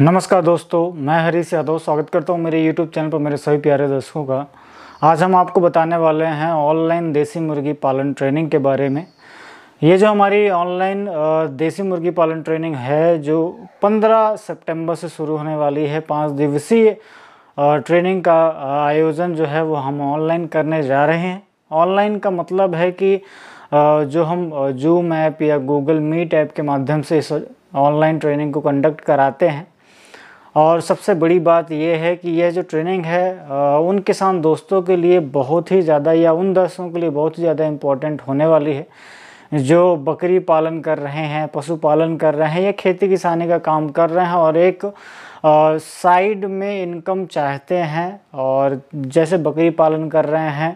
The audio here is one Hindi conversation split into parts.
नमस्कार दोस्तों मैं हरीश यादव स्वागत करता हूँ मेरे YouTube चैनल पर मेरे सभी प्यारे दर्शकों का आज हम आपको बताने वाले हैं ऑनलाइन देसी मुर्गी पालन ट्रेनिंग के बारे में ये जो हमारी ऑनलाइन देसी मुर्गी पालन ट्रेनिंग है जो 15 सितंबर से शुरू होने वाली है पाँच दिवसीय ट्रेनिंग का आयोजन जो है वो हम ऑनलाइन करने जा रहे हैं ऑनलाइन का मतलब है कि जो हम जूम ऐप या गूगल मीट ऐप के माध्यम से इस ऑनलाइन ट्रेनिंग को कंडक्ट कराते हैं और सबसे बड़ी बात यह है कि यह जो ट्रेनिंग है उन किसान दोस्तों के लिए बहुत ही ज़्यादा या उन दर्शकों के लिए बहुत ही ज़्यादा इम्पोर्टेंट होने वाली है जो बकरी पालन कर रहे हैं पशु पालन कर रहे हैं या खेती किसानी का काम कर रहे हैं और एक साइड में इनकम चाहते हैं और जैसे बकरी पालन कर रहे हैं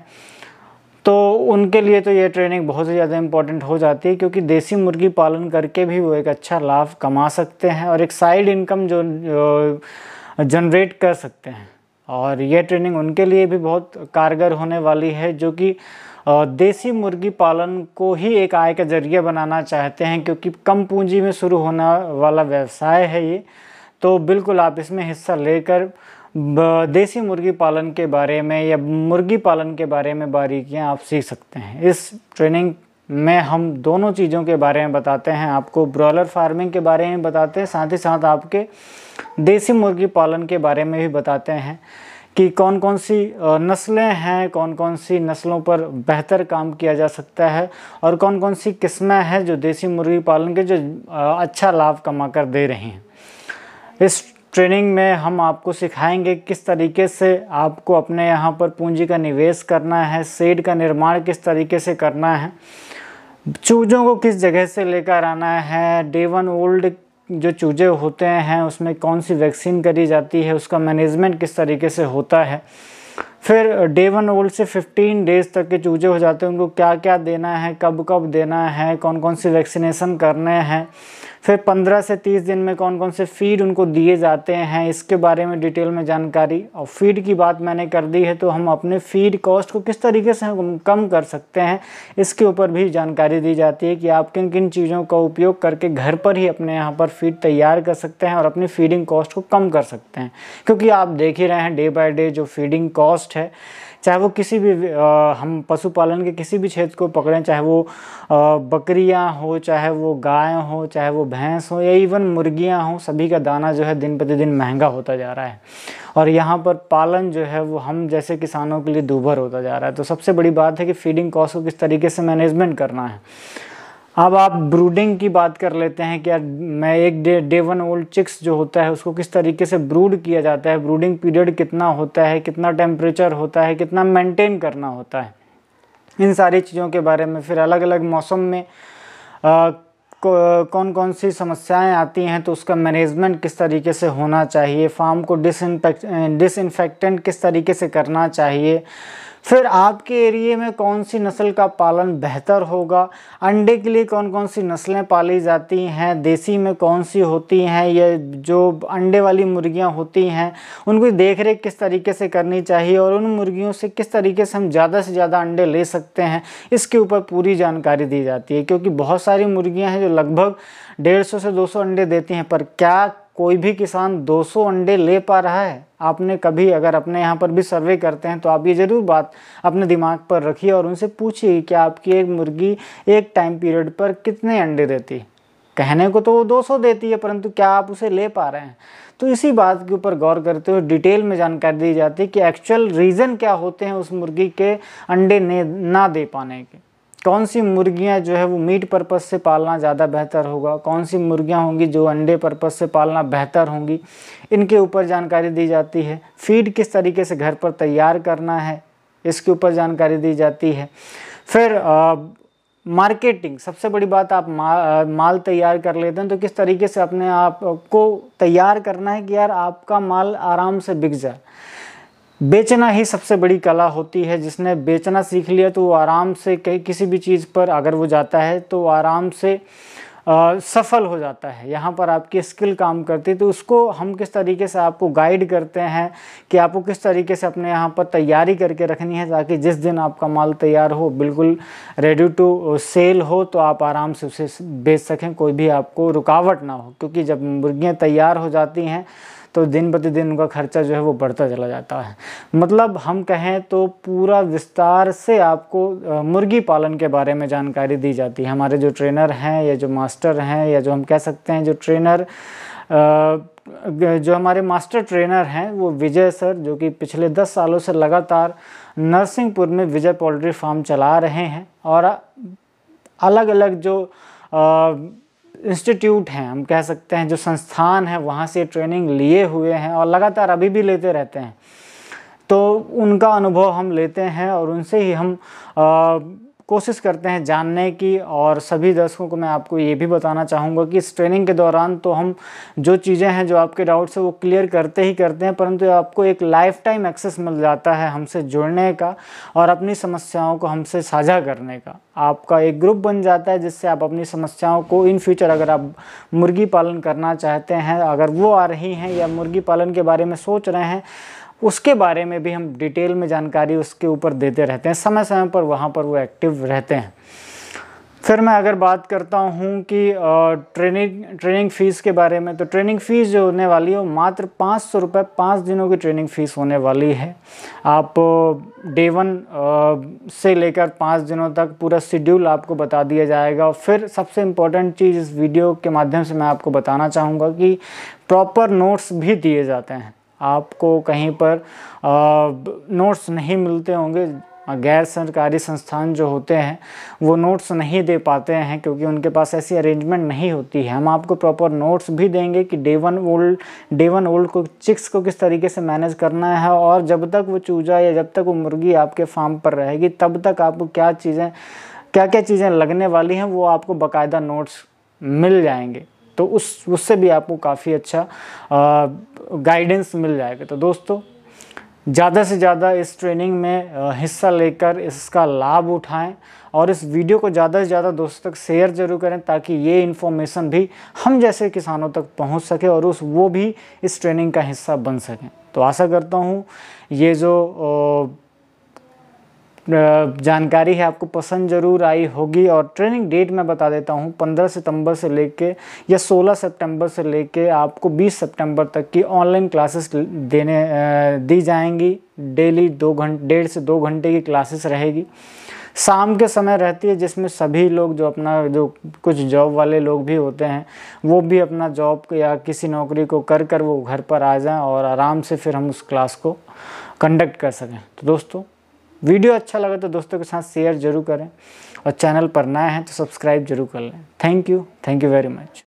तो उनके लिए तो ये ट्रेनिंग बहुत ही ज़्यादा इम्पॉर्टेंट हो जाती है क्योंकि देसी मुर्गी पालन करके भी वो एक अच्छा लाभ कमा सकते हैं और एक साइड इनकम जो, जनरेट कर सकते हैं और ये ट्रेनिंग उनके लिए भी बहुत कारगर होने वाली है जो कि देसी मुर्गी पालन को ही एक आय का जरिया बनाना चाहते हैं क्योंकि कम पूंजी में शुरू होना वाला व्यवसाय है ये तो बिल्कुल आप इसमें हिस्सा लेकर देसी मुर्गी पालन के बारे में या मुर्गी पालन के बारे में बारीकियां आप सीख सकते हैं इस ट्रेनिंग में हम दोनों चीज़ों के बारे में बताते हैं आपको ब्रॉयलर फार्मिंग के बारे में बताते हैं साथ ही साथ आपके देसी मुर्गी पालन के बारे में भी बताते हैं कि कौन कौन सी नस्लें हैं कौन कौन सी नस्लों पर बेहतर काम किया जा सकता है और कौन कौन सी किस्में हैं जो देसी मुर्गी पालन के जो अच्छा लाभ कमा कर दे रही हैं इस ट्रेनिंग में हम आपको सिखाएंगे किस तरीके से आपको अपने यहाँ पर पूंजी का निवेश करना है सेड का निर्माण किस तरीके से करना है चूजों को किस जगह से लेकर आना है डे वन ओल्ड जो चूजे होते हैं उसमें कौन सी वैक्सीन करी जाती है उसका मैनेजमेंट किस तरीके से होता है फिर डे वन ओल्ड से 15 डेज तक के चूजे हो जाते हैं उनको क्या क्या देना है कब कब देना है कौन कौन सी वैक्सीनेशन करने हैं फिर 15 से 30 दिन में कौन कौन से फीड उनको दिए जाते हैं इसके बारे में डिटेल में जानकारी और फीड की बात मैंने कर दी है तो हम अपने फीड कॉस्ट को किस तरीके से कम कर सकते हैं इसके ऊपर भी जानकारी दी जाती है कि आप किन किन चीज़ों का उपयोग करके घर पर ही अपने यहाँ पर फीड तैयार कर सकते हैं और अपनी फीडिंग कॉस्ट को कम कर सकते हैं क्योंकि आप देख ही रहे हैं डे बाई डे जो फीडिंग कॉस्ट है चाहे वो किसी भी आ, हम पशुपालन के किसी भी क्षेत्र को पकड़ें चाहे वो बकरियां हो चाहे वो गाय हो चाहे वो भैंस हो या इवन मुर्गियां हो सभी का दाना जो है दिन प्रतिदिन महंगा होता जा रहा है और यहाँ पर पालन जो है वो हम जैसे किसानों के लिए दूभर होता जा रहा है तो सबसे बड़ी बात है कि फीडिंग कॉस्ट को किस तरीके से मैनेजमेंट करना है अब आप ब्रूडिंग की बात कर लेते हैं कि मैं एक day day one old chicks जो होता है उसको किस तरीके से ब्रूड किया जाता है ब्रूडिंग पीरियड कितना होता है कितना टेम्परेचर होता है कितना मेंटेन करना होता है इन सारी चीज़ों के बारे में फिर अलग अलग मौसम में आ, कौन कौन सी समस्याएं आती हैं तो उसका मैनेजमेंट किस तरीके से होना चाहिए फार्म को डिस डिसइनफेक्टेंट किस तरीके से करना चाहिए फिर आपके एरिए में कौन सी नस्ल का पालन बेहतर होगा अंडे के लिए कौन कौन सी नस्लें पाली जाती हैं देसी में कौन सी होती हैं या जो अंडे वाली मुर्गियां होती हैं उनकी देख रेख किस तरीके से करनी चाहिए और उन मुर्गियों से किस तरीके से हम ज़्यादा से ज़्यादा अंडे ले सकते हैं इसके ऊपर पूरी जानकारी दी जाती है क्योंकि बहुत सारी मुर्गियाँ हैं जो लगभग डेढ़ सौ से दो सौ अंडे देती हैं पर क्या कोई भी किसान 200 अंडे ले पा रहा है आपने कभी अगर अपने यहाँ पर भी सर्वे करते हैं तो आप ये ज़रूर बात अपने दिमाग पर रखिए और उनसे पूछिए कि आपकी एक मुर्गी एक टाइम पीरियड पर कितने अंडे देती है कहने को तो वो 200 देती है परंतु क्या आप उसे ले पा रहे हैं तो इसी बात के ऊपर गौर करते हुए डिटेल में जानकारी दी जाती है कि एक्चुअल रीज़न क्या होते हैं उस मुर्गी के अंडे ना दे पाने के कौन सी मुर्गियां जो है वो मीट पर्पज़ से पालना ज़्यादा बेहतर होगा कौन सी मुर्गियां होंगी जो अंडे पर्पज से पालना बेहतर होंगी इनके ऊपर जानकारी दी जाती है फीड किस तरीके से घर पर तैयार करना है इसके ऊपर जानकारी दी जाती है फिर आ, मार्केटिंग सबसे बड़ी बात आप मा, माल तैयार कर लेते हैं तो किस तरीके से अपने आप को तैयार करना है कि यार आपका माल आराम से बिक जाए बेचना ही सबसे बड़ी कला होती है जिसने बेचना सीख लिया तो वो आराम से कहीं किसी भी चीज़ पर अगर वो जाता है तो आराम से आ, सफल हो जाता है यहाँ पर आपकी स्किल काम करती है तो उसको हम किस तरीके से आपको गाइड करते हैं कि आपको किस तरीके से अपने यहाँ पर तैयारी करके रखनी है ताकि जिस दिन आपका माल तैयार हो बिल्कुल रेडी टू सेल हो तो आप आराम से उसे बेच सकें कोई भी आपको रुकावट ना हो क्योंकि जब मुर्गियाँ तैयार हो जाती हैं तो दिन प्रतिदिन उनका खर्चा जो है वो बढ़ता चला जाता है मतलब हम कहें तो पूरा विस्तार से आपको मुर्गी पालन के बारे में जानकारी दी जाती है हमारे जो ट्रेनर हैं या जो मास्टर हैं या जो हम कह सकते हैं जो ट्रेनर जो हमारे मास्टर ट्रेनर हैं वो विजय सर जो कि पिछले दस सालों से लगातार नरसिंहपुर में विजय पोल्ट्री फार्म चला रहे हैं और अलग अलग जो इंस्टीट्यूट हैं हम कह सकते हैं जो संस्थान हैं वहाँ से ट्रेनिंग लिए हुए हैं और लगातार अभी भी लेते रहते हैं तो उनका अनुभव हम लेते हैं और उनसे ही हम आ, कोशिश करते हैं जानने की और सभी दर्शकों को मैं आपको ये भी बताना चाहूँगा कि इस ट्रेनिंग के दौरान तो हम जो चीज़ें हैं जो आपके डाउट्स हैं वो क्लियर करते ही करते हैं परंतु आपको एक लाइफ टाइम एक्सेस मिल जाता है हमसे जुड़ने का और अपनी समस्याओं को हमसे साझा करने का आपका एक ग्रुप बन जाता है जिससे आप अपनी समस्याओं को इन फ्यूचर अगर आप मुर्गी पालन करना चाहते हैं अगर वो आ रही हैं या मुर्गी पालन के बारे में सोच रहे हैं उसके बारे में भी हम डिटेल में जानकारी उसके ऊपर देते रहते हैं समय समय पर वहाँ पर वो एक्टिव रहते हैं फिर मैं अगर बात करता हूँ कि ट्रेनिंग ट्रेनिंग फ़ीस के बारे में तो ट्रेनिंग फ़ीस जो होने वाली है वो मात्र पाँच सौ रुपये पाँच दिनों की ट्रेनिंग फ़ीस होने वाली है आप डे वन से लेकर पाँच दिनों तक पूरा शेड्यूल आपको बता दिया जाएगा और फिर सबसे इम्पोर्टेंट चीज़ इस वीडियो के माध्यम से मैं आपको बताना चाहूँगा कि प्रॉपर नोट्स भी दिए जाते हैं आपको कहीं पर नोट्स नहीं मिलते होंगे गैर सरकारी संस्थान जो होते हैं वो नोट्स नहीं दे पाते हैं क्योंकि उनके पास ऐसी अरेंजमेंट नहीं होती है हम आपको प्रॉपर नोट्स भी देंगे कि day one old day one old को चिक्स को किस तरीके से मैनेज करना है और जब तक वो चूजा या जब तक वो मुर्गी आपके फार्म पर रहेगी तब तक आपको क्या चीज़ें क्या क्या चीज़ें लगने वाली हैं वो आपको बाकायदा नोट्स मिल जाएंगे तो उस उससे भी आपको काफ़ी अच्छा आ, गाइडेंस मिल जाएगा तो दोस्तों ज़्यादा से ज़्यादा इस ट्रेनिंग में हिस्सा लेकर इसका लाभ उठाएं और इस वीडियो को ज़्यादा से ज़्यादा दोस्तों तक शेयर जरूर करें ताकि ये इन्फॉर्मेशन भी हम जैसे किसानों तक पहुंच सके और उस वो भी इस ट्रेनिंग का हिस्सा बन सकें तो आशा करता हूँ ये जो जानकारी है आपको पसंद ज़रूर आई होगी और ट्रेनिंग डेट मैं बता देता हूँ 15 सितंबर से लेके या 16 सितंबर से लेके आपको 20 सितंबर तक की ऑनलाइन क्लासेस देने दी जाएंगी डेली दो घंटे डेढ़ से दो घंटे की क्लासेस रहेगी शाम के समय रहती है जिसमें सभी लोग जो अपना जो कुछ जॉब वाले लोग भी होते हैं वो भी अपना जॉब या किसी नौकरी को कर कर वो घर पर आ जाएं और आराम से फिर हम उस क्लास को कंडक्ट कर सकें तो दोस्तों वीडियो अच्छा लगा तो दोस्तों के साथ शेयर जरूर करें और चैनल पर नए हैं तो सब्सक्राइब जरूर कर लें thank you thank you very much